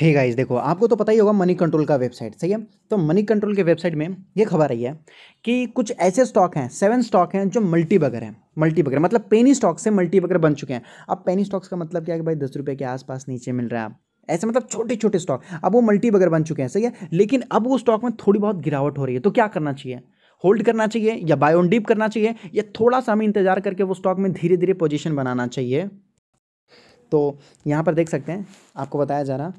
Hey guys देखो आपको तो पता ही होगा मनी कंट्रोल का वेबसाइट सही है तो मनी कंट्रोल के वेबसाइट में ये खबर आई है कि कुछ ऐसे स्टॉक हैं सेवन स्टॉक हैं जो मल्टी बगर हैं मल्टी बगर मतलब पेनी स्टॉक से मल्टी बगर बन चुके हैं अब पेनी स्टॉक्स का मतलब क्या है कि भाई दस रुपये के आसपास नीचे मिल रहा है ऐसे मतलब छोटे छोटे स्टॉक अब वो मल्टी बगर बन चुके हैं सही है लेकिन अब वो स्टॉक में थोड़ी बहुत गिरावट हो रही है तो क्या करना चाहिए होल्ड करना चाहिए या बाय ऑन डीप करना चाहिए या थोड़ा सा हमें इंतजार करके वो स्टॉक में धीरे धीरे पोजिशन बनाना चाहिए तो यहाँ पर देख सकते हैं आपको बताया जा रहा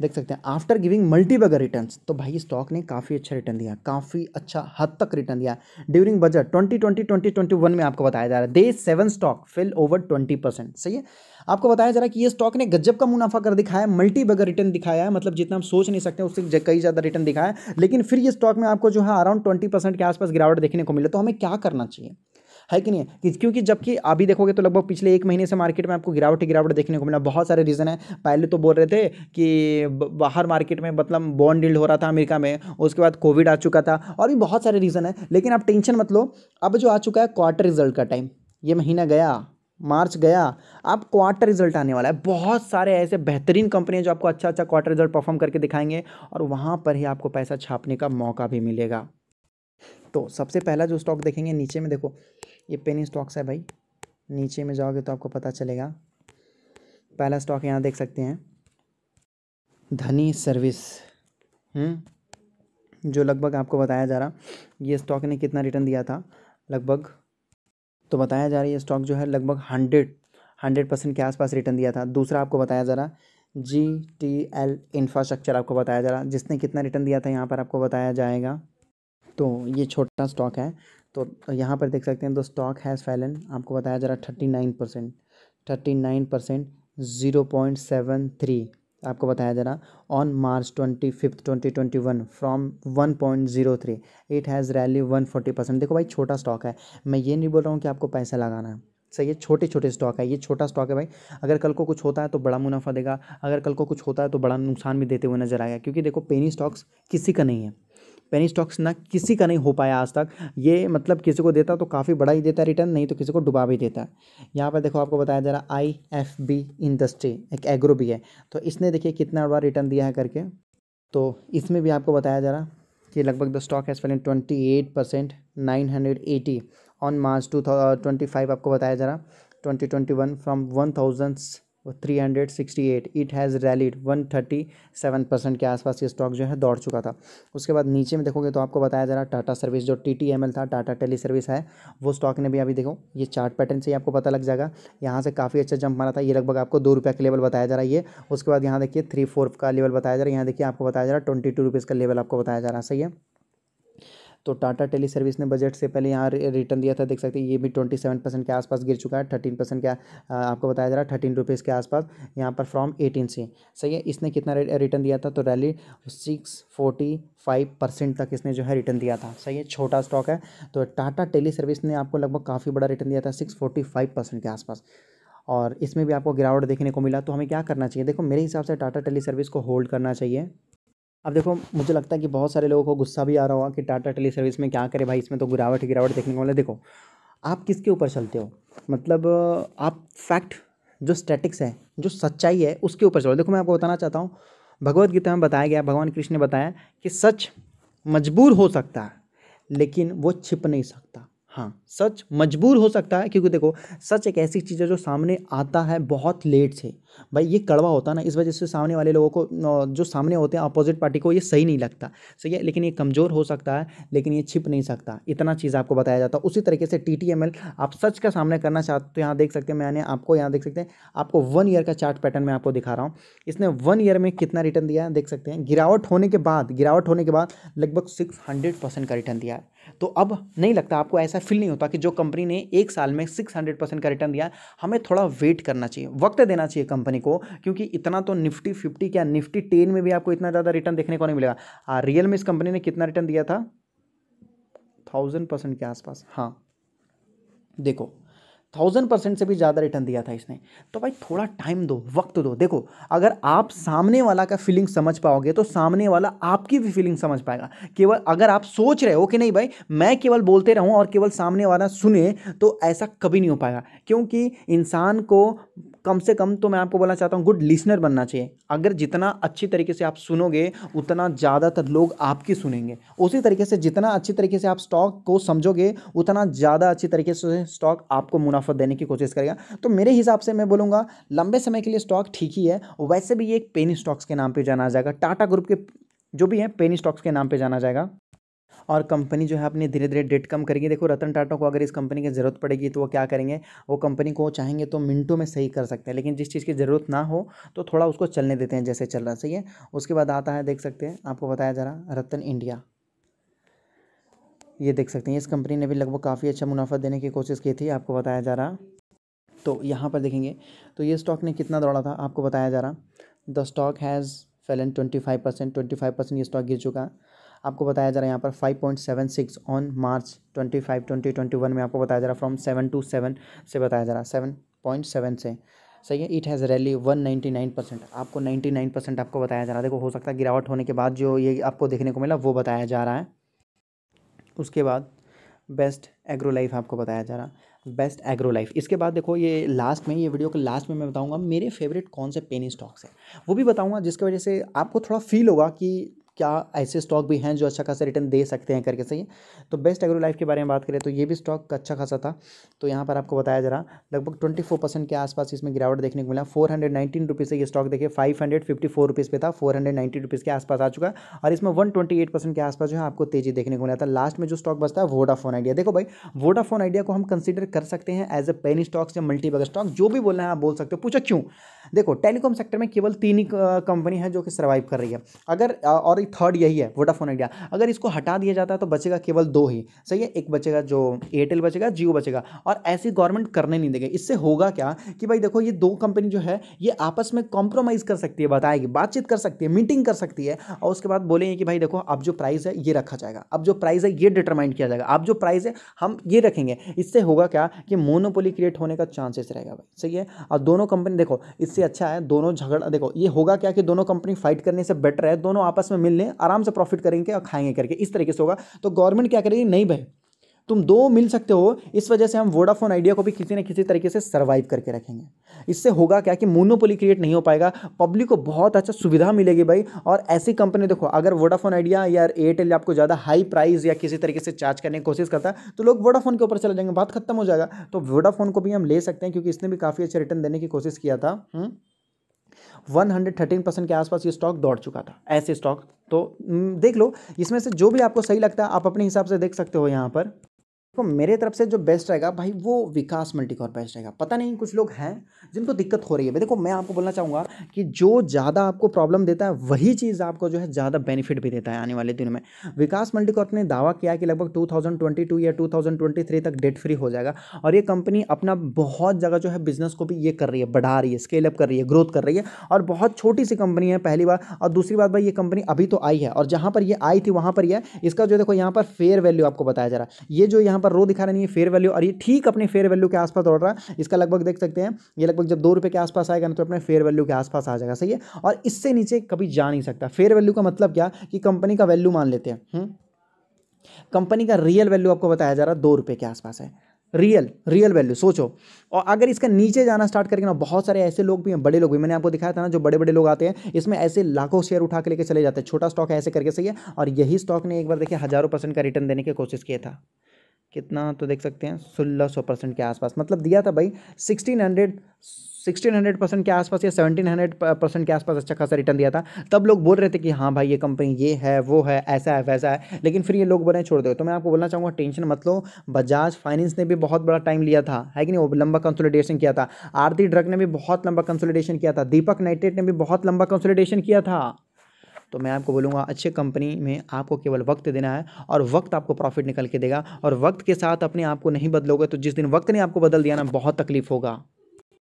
देख सकते हैं आफ्टर गिविंग बगर रिटर्न तो भाई स्टॉक ने काफ़ी अच्छा रिटर्न दिया काफ़ी अच्छा हद तक रिटर्न दिया during budget twenty twenty twenty twenty one में आपको बताया जा रहा है the seven stock fell over twenty percent सही है आपको बताया जा रहा है कि ये स्टॉक ने गजब का मुनाफा कर दिखाया मल्टी बगर रिटर्न दिखाया है मतलब जितना हम सोच नहीं सकते उससे कई ज़्यादा रिटर्न दिखाया लेकिन फिर ये स्टॉक में आपको जो है अराउंड ट्वेंटी परसेंट के आसपास गिरावट देखने को मिले तो हमें क्या करना चाहिए है कि नहीं कि क्योंकि जबकि अभी देखोगे तो लगभग पिछले एक महीने से मार्केट में आपको गिरावट ही गिरावट देखने को मिला बहुत सारे रीज़न है पहले तो बोल रहे थे कि बाहर मार्केट में मतलब बॉन्ड डील हो रहा था अमेरिका में उसके बाद कोविड आ चुका था और भी बहुत सारे रीज़न है लेकिन आप टेंशन मत लो अब जो आ चुका है क्वार्टर रिजल्ट का टाइम ये महीना गया मार्च गया आप क्वार्टर रिजल्ट आने वाला है बहुत सारे ऐसे बेहतरीन कंपनियां जो आपको अच्छा अच्छा क्वार्टर रिजल्ट परफॉर्म करके दिखाएंगे और वहाँ पर ही आपको पैसा छापने का मौका भी मिलेगा तो सबसे पहला जो स्टॉक देखेंगे नीचे में देखो ये पेनी स्टॉक्स है भाई नीचे में जाओगे तो आपको पता चलेगा पहला स्टॉक यहाँ देख सकते हैं धनी सर्विस हम्म। जो लगभग आपको बताया जा रहा ये स्टॉक ने कितना रिटर्न दिया था लगभग तो बताया जा रहा है ये स्टॉक जो है लगभग हंड्रेड हंड्रेड परसेंट के आसपास रिटर्न दिया था दूसरा आपको बताया जा रहा जी टी एल इंफ्रास्ट्रक्चर आपको बताया जा रहा जिसने कितना रिटर्न दिया था यहाँ पर आपको बताया जाएगा तो ये छोटा स्टॉक है तो यहाँ पर देख सकते हैं द स्टॉक हैज़ फैलन आपको बताया जा रहा thirty nine percent thirty nine percent zero point seven three आपको बताया जा रहा on March twenty fifth twenty twenty one from one point zero three it has rally one forty percent देखो भाई छोटा स्टॉक है मैं ये नहीं बोल रहा हूँ कि आपको पैसा लगाना है सही है छोटे छोटे स्टॉक है ये छोटा स्टॉक है भाई अगर कल को कुछ होता है तो बड़ा मुनाफा देगा अगर कल को कुछ होता है तो बड़ा नुकसान भी देते हुए नजर आएगा क्योंकि देखो पेनी स्टॉक्स किसी का नहीं है पेनी स्टॉक्स ना किसी का नहीं हो पाया आज तक ये मतलब किसी को देता तो काफ़ी बड़ा ही देता रिटर्न नहीं तो किसी को डुबा भी देता यहाँ पर देखो आपको बताया जा रहा आई एफ बी इंडस्ट्री एक एग्रो भी है तो इसने देखिए कितना बार रिटर्न दिया है करके तो इसमें भी आपको बताया जा रहा कि लगभग the stock has fallen twenty eight percent nine hundred eighty on March two twenty five आपको बताया जा रहा twenty twenty one from one thousands three hundred sixty eight it has rallied one thirty seven percent के आसपास ये stock जो है दौड़ चुका था उसके बाद नीचे में देखोगे तो आपको बताया जा रहा टाटा सर्विस जो टी टी एम एल था टाटा टेली सर्विस है वो स्टॉक ने भी अभी देखो ये चार्ट पैटर्न से ही आपको पता लग जाएगा यहाँ से काफ़ी अच्छा जंप मारा था ये लगभग आपको दो रुपये का लेवल बताया जा रहा है ये उसके बाद यहाँ देखिए थ्री फोर का लेवल बताया जा रहा है यहाँ देखिए आपको बताया जा रहा है ट्वेंटी टू रुपीज़ का लेवल आपको बताया जा रहा है सही है तो टाटा टेली सर्विस ने बजट से पहले यहाँ रिटर्न दिया था देख सकते हैं ये भी ट्वेंटी सेवन परसेंट के आसपास गिर चुका है थर्टीन परसेंट क्या आपको बताया जा रहा है थर्टीन रुपीज़ के आसपास यहाँ पर फ्रॉम एटीन से सही है इसने कितना रिटर्न दिया था तो rally six forty five percent तक इसने जो है रिटर्न दिया था सही है छोटा स्टॉक है तो टाटा टेली सर्विस ने आपको लगभग काफ़ी बड़ा रिटर्न दिया था सिक्स फोर्टी फाइव परसेंट के आसपास और इसमें भी आपको गिरावट देखने को मिला तो हमें क्या करना चाहिए देखो मेरे हिसाब से टाटा टेली सर्विस को होल्ड करना चाहिए अब देखो मुझे लगता है कि बहुत सारे लोगों को गुस्सा भी आ रहा होगा कि टाटा टेली सर्विस में क्या करें भाई इसमें तो गिरावट गिरावट देखने को मिले देखो आप किसके ऊपर चलते हो मतलब आप फैक्ट जो स्टैटिक्स है जो सच्चाई है उसके ऊपर चलो देखो मैं आपको बताना चाहता हूँ भगवत गीता में बताया गया भगवान कृष्ण ने बताया कि सच मजबूर हो सकता है लेकिन वो छिप नहीं सकता हाँ सच मजबूर हो सकता है क्योंकि देखो सच एक ऐसी चीज़ है जो सामने आता है बहुत लेट से भाई ये कड़वा होता है ना इस वजह से सामने वाले लोगों को जो सामने होते हैं अपोजिट पार्टी को ये सही नहीं लगता सही है लेकिन ये कमज़ोर हो सकता है लेकिन ये छिप नहीं सकता इतना चीज़ आपको बताया जाता है उसी तरीके से टी टी एम एल आप सच का सामना करना चाहते तो यहाँ देख सकते हैं मैंने आपको यहाँ देख सकते हैं आपको वन ईयर का चार्ट पैटर्न मैं आपको दिखा रहा हूँ इसने वन ईयर में कितना रिटर्न दिया है देख सकते हैं गिरावट होने के बाद गिरावट होने के बाद लगभग सिक्स हंड्रेड परसेंट का रिटर्न दिया है तो अब नहीं लगता आपको ऐसा फील नहीं होता कि जो कंपनी ने एक साल में सिक्स हंड्रेड परसेंट का रिटर्न दिया हमें थोड़ा वेट करना चाहिए वक्त देना चाहिए कंपनी को क्योंकि इतना तो निफ्टी फिफ्टी क्या निफ्टी टेन में भी आपको इतना ज़्यादा रिटर्न देखने को नहीं मिलेगा आ, रियल में इस कंपनी ने कितना रिटर्न दिया था थाउजेंड परसेंट के आसपास हाँ देखो थाउजेंड परसेंट से भी ज़्यादा रिटर्न दिया था इसने तो भाई थोड़ा टाइम दो वक्त दो देखो अगर आप सामने वाला का फीलिंग समझ पाओगे तो सामने वाला आपकी भी फीलिंग समझ पाएगा केवल अगर आप सोच रहे हो कि नहीं भाई मैं केवल बोलते रहूँ और केवल सामने वाला सुने तो ऐसा कभी नहीं हो पाएगा क्योंकि इंसान को कम से कम तो मैं आपको बोलना चाहता हूँ गुड लिसनर बनना चाहिए अगर जितना अच्छी तरीके से आप सुनोगे उतना ज़्यादातर लोग आपकी सुनेंगे उसी तरीके से जितना अच्छी तरीके से आप स्टॉक को समझोगे उतना ज़्यादा अच्छी तरीके से स्टॉक आपको मुनाफा देने की कोशिश करेगा तो मेरे हिसाब से मैं बोलूँगा लंबे समय के लिए स्टॉक ठीक ही है वैसे भी ये एक पेनी स्टॉक्स के नाम पर जाना जाएगा टाटा ग्रुप के जो भी है पेनी स्टॉक्स के नाम पर जाना जाएगा और कंपनी जो है अपनी धीरे धीरे डेट कम करेगी देखो रतन टाटा को अगर इस कंपनी की ज़रूरत पड़ेगी तो वो क्या करेंगे वो कंपनी को चाहेंगे तो मिनटों में सही कर सकते हैं लेकिन जिस चीज़ की ज़रूरत ना हो तो थोड़ा उसको चलने देते हैं जैसे चल रहा सही है उसके बाद आता है देख सकते हैं आपको बताया जा रहा रतन इंडिया ये देख सकते हैं इस कंपनी ने भी लगभग काफ़ी अच्छा मुनाफा देने की कोशिश की थी आपको बताया जा रहा तो यहाँ पर देखेंगे तो ये स्टॉक ने कितना दौड़ा था आपको बताया जा रहा the stock has fallen twenty five percent twenty five percent ये स्टॉक गिर चुका आपको बताया जा रहा है यहाँ पर five point seven six on March twenty five twenty twenty one में आपको बताया जा रहा है फ्रॉम सेवन टू सेवन से बताया जा रहा है सेवन पॉइंट सेवन से सही है it has rally one ninety nine percent आपको नाइन्टी नाइन परसेंट आपको बताया जा रहा है देखो हो सकता है गिरावट होने के बाद जो ये आपको देखने को मिला वो बताया जा रहा है उसके बाद बेस्ट एग्रो लाइफ आपको बताया जा रहा है बेस्ट एग्रो लाइफ इसके बाद देखो ये लास्ट में ये वीडियो के लास्ट में मैं बताऊंगा मेरे फेवरेट कौन से पेनी स्टॉक्स हैं वो भी बताऊंगा जिसकी वजह से आपको थोड़ा फील होगा कि क्या ऐसे स्टॉक भी हैं जो अच्छा खासा रिटर्न दे सकते हैं करके सही है तो बेस्ट एग्रो लाइफ के बारे में बात करें तो ये भी स्टॉक अच्छा खासा था तो यहाँ पर आपको बताया जरा लगभग ट्वेंटी फोर परसेंट के आसपास इसमें गिरावट देखने को मिला फोर हंड्रेड नाइनटीन रुपीज़ से ये स्टॉक देखिए five hundred fifty four rupees पे था फोर हंड्रेड नाइन्टी रुपीज़ के आसपास आ चुका है और इसमें वन ट्वेंटी एट परसेंट के आसपास जो है आपको तेजी देखने को मिला था लास्ट में जो स्टॉक बचता है वोडाफोन आइडिया देखो भाई वोडाफोन आइडिया को हम कंसिडर कर सकते हैं एज ए पेनी स्टॉक्स या मल्टीपल स्टॉक जो भी बोलना है आप बोल सकते हो पूछा क्यों देखो टेलीकॉम सेक्टर में केवल तीन ही कंपनी है जो कि सर्वाइव कर रही है अगर और थर्ड यही है वोडाफोन इंडिया अगर इसको हटा दिया जाता है तो बचेगा केवल दो ही सही है एक बचेगा जो एयरटेल बचेगा जियो बचेगा और ऐसी गवर्नमेंट करने नहीं देगी इससे होगा क्या कि भाई देखो ये दो कंपनी जो है ये आपस में कॉम्प्रोमाइज़ कर सकती है बताएगी बातचीत कर सकती है मीटिंग कर सकती है और उसके बाद बोलेंगे कि भाई देखो अब जो प्राइस है ये रखा जाएगा अब जो प्राइस है ये डिटरमाइन किया जाएगा अब जो प्राइस है हम ये रखेंगे इससे होगा क्या कि मोनोपोली क्रिएट होने का चांसेस रहेगा भाई सही है और दोनों कंपनी देखो इस इससे अच्छा है दोनों झगड़ा देखो ये होगा क्या कि दोनों कंपनी फाइट करने से बेटर है दोनों आपस में मिल लें आराम से प्रॉफिट करेंगे और खाएंगे करके इस तरीके से होगा तो गवर्नमेंट क्या करेगी नहीं भाई तुम दो मिल सकते हो इस वजह से हम वोडाफोन आइडिया को भी किसी न किसी तरीके से सर्वाइव करके रखेंगे इससे होगा क्या कि मोनोपोली क्रिएट नहीं हो पाएगा पब्लिक को बहुत अच्छा सुविधा मिलेगी भाई और ऐसी कंपनी देखो अगर वोडाफोन आइडिया या एयरटेल आपको ज़्यादा हाई प्राइस या किसी तरीके से चार्ज करने की कोशिश करता है तो लोग वोडाफोन के ऊपर चले जाएंगे बात खत्म हो जाएगा तो वोडाफोन को भी हम ले सकते हैं क्योंकि इसने भी काफ़ी अच्छा रिटर्न देने की कोशिश किया था हंड्रेड 113 परसेंट के आसपास ये स्टॉक दौड़ चुका था ऐसे स्टॉक तो हम्म, देख लो इसमें से जो भी आपको सही लगता है आप अपने हिसाब से देख सकते हो यहाँ पर तो मेरे तरफ से जो बेस्ट रहेगा भाई वो विकास मल्टीकॉर बेस्ट रहेगा पता नहीं कुछ लोग हैं जिनको दिक्कत हो रही है देखो मैं आपको बोलना चाहूँगा कि जो ज़्यादा आपको प्रॉब्लम देता है वही चीज़ आपको जो है ज़्यादा बेनिफिट भी देता है आने वाले दिनों में विकास मल्टीकॉर ने दावा किया कि लगभग टू या टू तक डेट फ्री हो जाएगा और ये कंपनी अपना बहुत जगह जो है बिजनेस को भी ये कर रही है बढ़ा रही है स्केल अप कर रही है ग्रोथ कर रही है और बहुत छोटी सी कंपनी है पहली बार और दूसरी बात भाई ये कंपनी अभी तो आई है और जहाँ पर ये आई थी वहाँ पर यह इसका जो देखो यहाँ पर फेयर वैल्यू आपको बताया जा रहा है ये जो यहाँ पर रो दिखा रहा नहीं है फेयर वैल्यू और ये ठीक अपने फेयर वैल्यू के आसपास दौड़ रहा है इसका लगभग देख सकते हैं ये लगभग जब दो रुपए के आसपास आएगा ना तो अपने फेयर वैल्यू के आसपास आ जाएगा सही है और इससे नीचे कभी जा नहीं सकता फेयर वैल्यू का मतलब क्या कि कंपनी का वैल्यू मान लेते हैं कंपनी हम्म? का रियल वैल्यू आपको बताया जा रहा है दो रुपए के आसपास है रियल रियल वैल्यू सोचो और अगर इसका नीचे जाना स्टार्ट करेंगे ना बहुत सारे ऐसे लोग भी हैं बड़े लोग भी मैंने आपको दिखाया था ना जो बड़े बड़े लोग आते हैं इसमें ऐसे लाखों शेयर उठा के लेके चले जाते हैं छोटा स्टॉक है ऐसे करके सही है और यही स्टॉक ने एक बार देखिए हज़ारों परसेंट का रिटर्न देने की कोशिश किया था कितना तो देख सकते हैं सोलह सौ परसेंट के आसपास मतलब दिया था भाई sixteen hundred sixteen hundred percent के आसपास या सेवनटीन हंड्रेड परसेंट के आसपास अच्छा खासा रिटर्न दिया था तब लोग बोल रहे थे कि हाँ भाई ये कंपनी ये है वो है ऐसा है वैसा है लेकिन फिर ये लोग बोले छोड़ दो तो मैं आपको बोलना चाहूँगा टेंशन मत लो बजाज फाइनेंस ने भी बहुत बड़ा टाइम लिया था है कि नहीं वो लंबा कंसोलिडेशन किया था आरती ड्रग ने भी बहुत लंबा कंसोलिडेशन किया था दीपक नाइटेड ने भी बहुत लंबा कंसोलिडेशन किया था तो मैं आपको बोलूँगा अच्छे कंपनी में आपको केवल वक्त देना है और वक्त आपको प्रॉफिट निकल के देगा और वक्त के साथ अपने आप को नहीं बदलोगे तो जिस दिन वक्त ने आपको बदल दिया ना बहुत तकलीफ होगा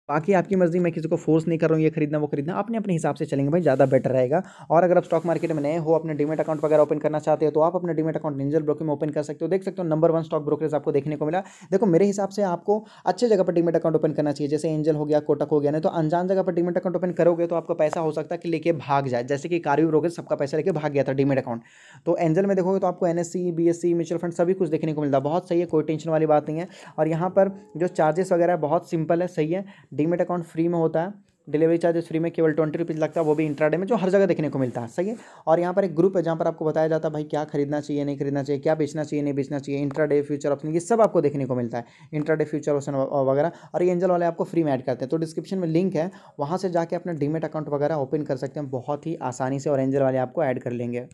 बाकी आपकी मर्ज़ी मैं किसी को फोर्स नहीं कर रहा हूँ ये खरीदना वो खरीदना अपने अपने हिसाब से चलेंगे भाई ज़्यादा बेटर रहेगा और अगर आप स्टॉक मार्केट में नए हो अपने डीमेट अकाउंट वगैरह ओपन करना चाहते हो तो आप अपने डीमेट अकाउंट निंजल ब्रोकर में ओपन कर सकते हो देख सकते हो नंबर वन स्टॉक ब्रोकरेज आपको देखने को मिला देखो मेरे हिसाब से आपको अच्छे जगह पर डीमेट अकाउंट ओपन करना चाहिए जैसे एंजल हो गया कोटक हो गया नहीं तो अनजान जगह पर डीमेट अकाउंट ओपन करोगे तो आपका पैसा हो सकता है कि लेके भाग जाए जैसे कि कार्यू ब्रोकर सबका पैसा लेके भाग गया था डीमेट अकाउंट तो एंजल में देखोगे तो आपको N S C B S C mutual fund सभी कुछ देखने को मिलता बहुत सही है कोई टेंशन वाली बात नहीं है और यहाँ पर जो चार्जेस वगैरह बहुत सिंपल है सही है डीमेट अकाउंट फ्री में होता है डिलीवरी चार्जेस फ्री में केवल ट्वेंटी रुपीज़ लगता है वो भी इंट्राडे में जो हर जगह देखने को मिलता है सही है और यहाँ पर एक ग्रुप है जहाँ पर आपको बताया जाता है भाई क्या खरीदना चाहिए नहीं खरीदना चाहिए क्या बेचना चाहिए नहीं बेचना चाहिए इंट्राडे फ्यूचर ऑप्शन ये सब आपको देखने को मिलता है इंट्राडे फ्यूचर ऑप्शन वगैरह और ये एंजल वाले आपको फ्री में ऐड करते हैं तो डिस्क्रिप्शन में लिंक है वहाँ से जाकर अपना डीमेट अकाउंट वगैरह ओपन कर सकते हैं बहुत ही आसानी से और एंजल वाले आपको ऐड कर लेंगे